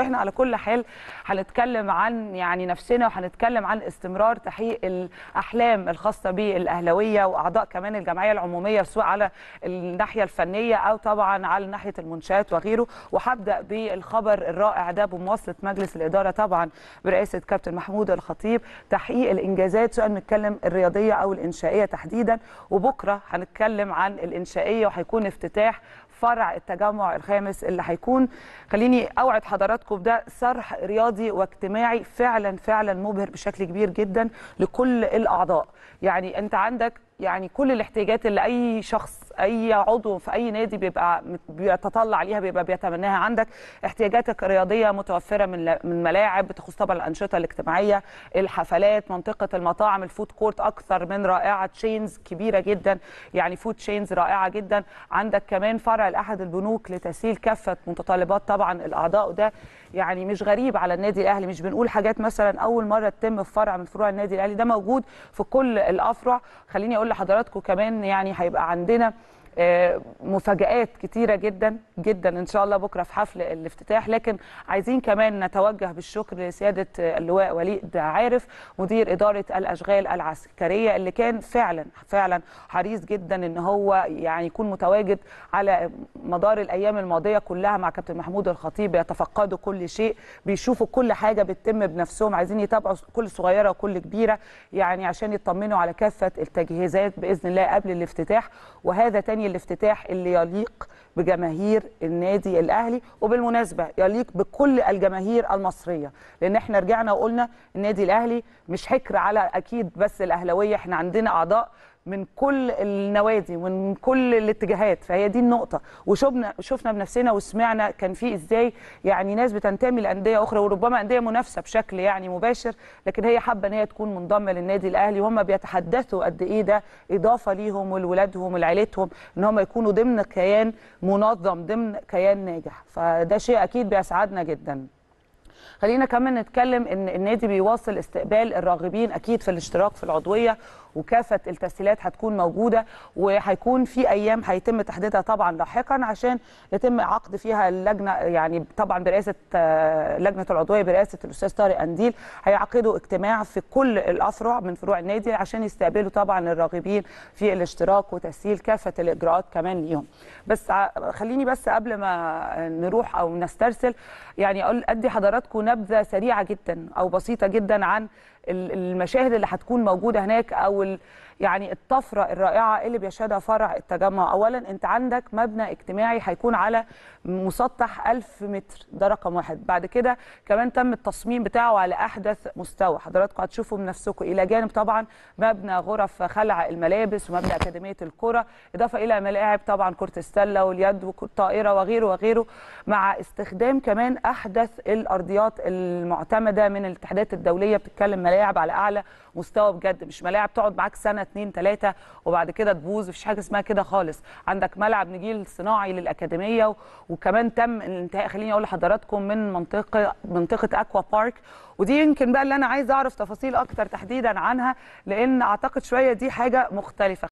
احنا على كل حال هنتكلم عن يعني نفسنا وهنتكلم عن استمرار تحقيق الاحلام الخاصه بالاهلاويه واعضاء كمان الجمعيه العموميه سواء على الناحيه الفنيه او طبعا على ناحيه المنشات وغيره وهبدا بالخبر الرائع ده بمواصله مجلس الاداره طبعا برئاسه كابتن محمود الخطيب تحقيق الانجازات سواء نتكلم الرياضيه او الانشائيه تحديدا وبكره هنتكلم عن الانشائيه وهيكون افتتاح فرع التجمع الخامس اللي هيكون خليني اوعد حضراتكم ده صرح رياضي واجتماعي فعلا فعلا مبهر بشكل كبير جدا لكل الاعضاء يعني انت عندك يعني كل الاحتياجات اللي اي شخص اي عضو في اي نادي بيبقى بيتطلع ليها بيبقى بيتمناها عندك احتياجاتك الرياضيه متوفره من من ملاعب بتخص طبعا الانشطه الاجتماعيه الحفلات منطقه المطاعم الفود كورت اكثر من رائعه تشينز كبيره جدا يعني فود تشينز رائعه جدا عندك كمان فرع لاحد البنوك لتسهيل كافه متطلبات طبعا الاعضاء وده يعني مش غريب على النادي الاهلي مش بنقول حاجات مثلا اول مره تتم في فرع من فروع النادي الاهلي ده موجود في كل الافرع خليني اقول لحضراتكم كمان يعني هيبقى عندنا آه، مفاجآت كتيرة جدا جدا إن شاء الله بكرة في حفل الافتتاح لكن عايزين كمان نتوجه بالشكر لسيادة اللواء وليد عارف مدير إدارة الأشغال العسكرية اللي كان فعلا فعلا حريص جدا إن هو يعني يكون متواجد على مدار الأيام الماضية كلها مع كابتن محمود الخطيب يتفقدوا كل شيء بيشوفوا كل حاجة بتتم بنفسهم عايزين يتابعوا كل صغيرة وكل كبيرة يعني عشان يطمنوا على كافة التجهيزات بإذن الله قبل الافتتاح وهذا تاني الثاني الافتتاح اللي يليق بجماهير النادي الاهلي وبالمناسبه يليق بكل الجماهير المصريه لان احنا رجعنا وقلنا النادي الاهلي مش حكر على اكيد بس الاهلاويه احنا عندنا اعضاء من كل النوادي ومن كل الاتجاهات فهي دي النقطه وشفنا شفنا بنفسنا وسمعنا كان في ازاي يعني ناس بتنتمي لانديه اخرى وربما انديه منافسه بشكل يعني مباشر لكن هي حابه ان هي تكون منضمه للنادي الاهلي وهم بيتحدثوا قد ايه ده اضافه ليهم ولولادهم ولعيلتهم ان هم يكونوا ضمن كيان منظم ضمن كيان ناجح فده شيء اكيد بيسعدنا جدا خلينا كمان نتكلم ان النادي بيواصل استقبال الراغبين اكيد في الاشتراك في العضويه وكافه التسهيلات هتكون موجوده وهيكون في ايام هيتم تحديدها طبعا لاحقا عشان يتم عقد فيها اللجنه يعني طبعا برئاسه آه، لجنه العضويه برئاسه الاستاذ طارق انديل هيعقدوا اجتماع في كل الافرع من فروع النادي عشان يستقبلوا طبعا الراغبين في الاشتراك وتسهيل كافه الاجراءات كمان ليهم بس خليني بس قبل ما نروح او نسترسل يعني اقول ادي حضراتكم نبذه سريعه جدا او بسيطه جدا عن المشاهد اللي هتكون موجوده هناك او يعني الطفره الرائعه اللي بيشهدها فرع التجمع اولا انت عندك مبنى اجتماعي هيكون على مسطح 1000 متر ده رقم واحد بعد كده كمان تم التصميم بتاعه على احدث مستوى حضراتكم هتشوفوا بنفسكم الى جانب طبعا مبنى غرف خلع الملابس ومبنى اكاديميه الكره اضافه الى ملاعب طبعا كره السله واليد والطائره وغيره وغيره مع استخدام كمان احدث الارضيات المعتمده من الاتحادات الدوليه بتتكلم ملاعب على اعلى مستوى بجد مش ملاعب تقعد معاك سنه اتنين تلاته وبعد كده تبوظ مفيش حاجه اسمها كده خالص عندك ملعب نجيل صناعي للاكاديميه وكمان تم الانتهاء خليني اقول لحضراتكم من منطقه منطقه اكوا بارك ودي يمكن بقى اللي انا عايز اعرف تفاصيل اكتر تحديدا عنها لان اعتقد شويه دي حاجه مختلفه